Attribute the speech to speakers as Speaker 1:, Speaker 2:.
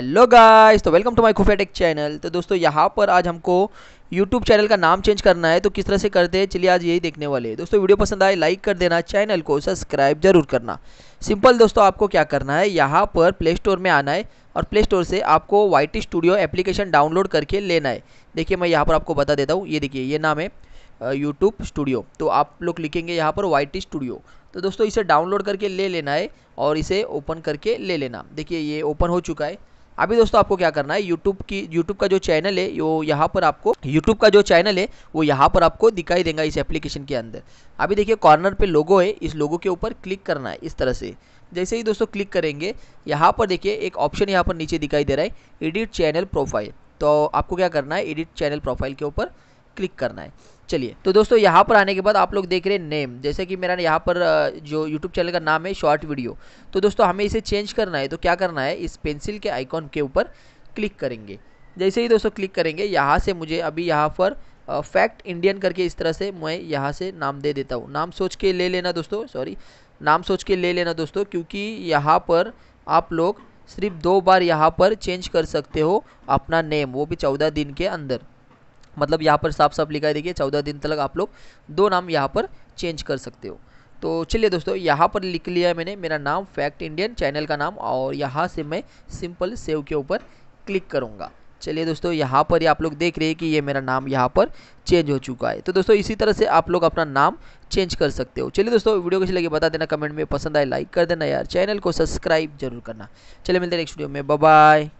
Speaker 1: hello guys तो welcome to my खुफिया tech channel तो दोस्तों यहाँ पर आज हमको यूट्यूब चैनल का नाम चेंज करना है तो किस तरह से करते हैं चलिए आज यही देखने वाले हैं दोस्तों वीडियो पसंद आए लाइक कर देना चैनल को सब्सक्राइब जरूर करना सिंपल दोस्तों आपको क्या करना है यहाँ पर प्ले स्टोर में आना है और प्ले स्टोर से आपको वाइट स्टूडियो एप्लीकेशन डाउनलोड करके लेना है देखिए मैं यहाँ पर आपको बता देता हूँ ये देखिए ये नाम है यूट्यूब स्टूडियो तो आप लोग लिखेंगे यहाँ पर वाइट स्टूडियो तो दोस्तों इसे डाउनलोड करके ले लेना है और इसे ओपन करके ले लेना देखिए ये ओपन हो चुका है अभी दोस्तों आपको क्या करना है यूट्यूब की यूट्यूब का जो चैनल है वो यहाँ पर आपको यूट्यूब का जो चैनल है वो यहाँ पर आपको दिखाई देगा इस एप्लीकेशन के अंदर अभी देखिए कॉर्नर पर लोगो है इस लोगो के ऊपर क्लिक करना है इस तरह से जैसे ही दोस्तों क्लिक करेंगे यहाँ पर देखिए एक ऑप्शन यहाँ पर नीचे दिखाई दे रहा है एडिट चैनल प्रोफाइल तो आपको क्या करना है एडिट चैनल प्रोफाइल के ऊपर क्लिक करना है चलिए तो दोस्तों यहाँ पर आने के बाद आप लोग देख रहे हैं नेम जैसे कि मेरा यहाँ पर जो यूट्यूब चैनल का नाम है शॉर्ट वीडियो तो दोस्तों हमें इसे चेंज करना है तो क्या करना है इस पेंसिल के आइकॉन के ऊपर क्लिक करेंगे जैसे ही दोस्तों क्लिक करेंगे यहाँ से मुझे अभी यहाँ पर फैक्ट इंडियन करके इस तरह से मैं यहाँ से नाम दे देता हूँ नाम सोच के ले लेना दोस्तों सॉरी नाम सोच के ले लेना दोस्तों क्योंकि यहाँ पर आप लोग सिर्फ दो बार यहाँ पर चेंज कर सकते हो अपना नेम वो भी चौदह दिन के अंदर मतलब यहाँ पर साफ साफ लिखा है देखिए चौदह दिन तक आप लोग दो नाम यहाँ पर चेंज कर सकते हो तो चलिए दोस्तों यहाँ पर लिख लिया मैंने मेरा नाम फैक्ट इंडियन चैनल का नाम और यहाँ से मैं सिंपल सेव के ऊपर क्लिक करूँगा चलिए दोस्तों यहाँ पर आप लोग देख रहे हैं कि ये मेरा नाम यहाँ पर चेंज हो चुका है तो दोस्तों इसी तरह से आप लोग अपना नाम चेंज कर सकते हो चलिए दोस्तों वीडियो कैसी लगी बता देना कमेंट में पसंद आए लाइक कर देना यार चैनल को सब्सक्राइब जरूर करना चलिए मिलते हैं नेक्स्ट वीडियो में बाय